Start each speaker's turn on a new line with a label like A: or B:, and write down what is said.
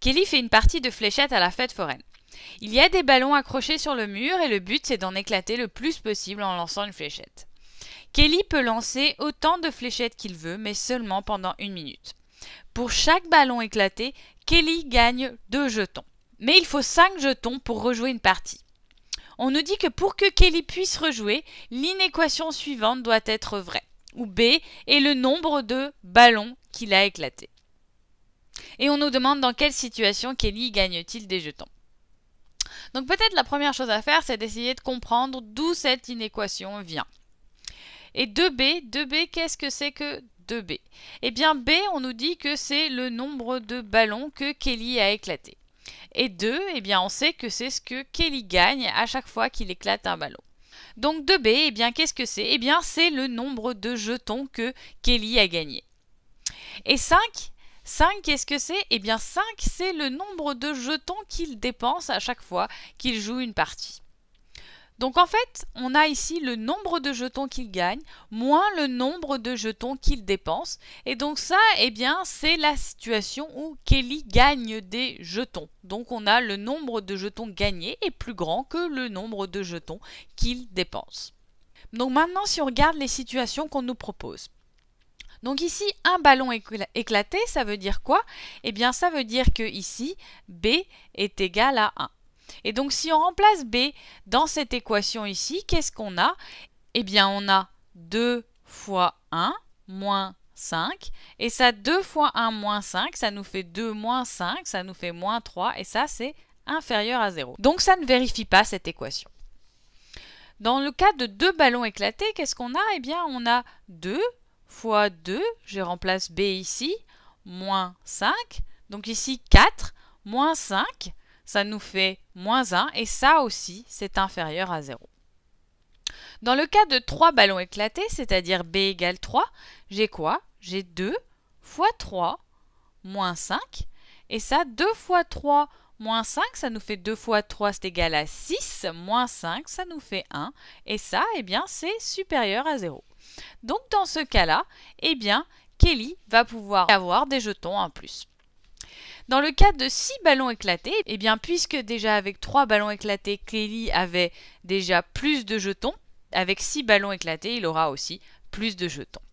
A: Kelly fait une partie de fléchette à la fête foraine. Il y a des ballons accrochés sur le mur et le but c'est d'en éclater le plus possible en lançant une fléchette. Kelly peut lancer autant de fléchettes qu'il veut, mais seulement pendant une minute. Pour chaque ballon éclaté, Kelly gagne deux jetons. Mais il faut cinq jetons pour rejouer une partie. On nous dit que pour que Kelly puisse rejouer, l'inéquation suivante doit être vraie, où B est le nombre de ballons qu'il a éclatés. Et on nous demande dans quelle situation Kelly gagne-t-il des jetons. Donc peut-être la première chose à faire, c'est d'essayer de comprendre d'où cette inéquation vient. Et 2b, 2b, qu'est-ce que c'est que 2b Eh bien b, on nous dit que c'est le nombre de ballons que Kelly a éclaté. Et 2, eh bien on sait que c'est ce que Kelly gagne à chaque fois qu'il éclate un ballon. Donc 2b, eh bien qu'est-ce que c'est Eh bien c'est le nombre de jetons que Kelly a gagné. Et 5, 5, qu'est-ce que c'est Eh bien 5, c'est le nombre de jetons qu'il dépense à chaque fois qu'il joue une partie. Donc en fait, on a ici le nombre de jetons qu'il gagne moins le nombre de jetons qu'il dépense. Et donc ça, eh bien, c'est la situation où Kelly gagne des jetons. Donc on a le nombre de jetons gagnés est plus grand que le nombre de jetons qu'il dépense. Donc maintenant, si on regarde les situations qu'on nous propose. Donc ici, un ballon éclaté, ça veut dire quoi Eh bien, ça veut dire que B est égal à 1. Et donc, si on remplace B dans cette équation ici, qu'est-ce qu'on a Eh bien, on a 2 fois 1 moins 5. Et ça, 2 fois 1 moins 5, ça nous fait 2 moins 5, ça nous fait moins 3. Et ça, c'est inférieur à 0. Donc, ça ne vérifie pas cette équation. Dans le cas de deux ballons éclatés, qu'est-ce qu'on a Eh bien, on a 2 fois 2, je remplace B ici, moins 5. Donc ici 4, moins 5, ça nous fait moins 1 et ça aussi c'est inférieur à 0. Dans le cas de 3 ballons éclatés, c'est-à-dire B égale 3, j'ai quoi J'ai 2 fois 3 moins 5. Et ça, 2 fois 3 moins 5, ça nous fait 2 fois 3, c'est égal à 6, moins 5, ça nous fait 1. Et ça, eh bien, c'est supérieur à 0. Donc dans ce cas-là, eh bien, Kelly va pouvoir avoir des jetons en plus. Dans le cas de 6 ballons éclatés, eh bien, puisque déjà avec 3 ballons éclatés, Kelly avait déjà plus de jetons, avec 6 ballons éclatés, il aura aussi plus de jetons.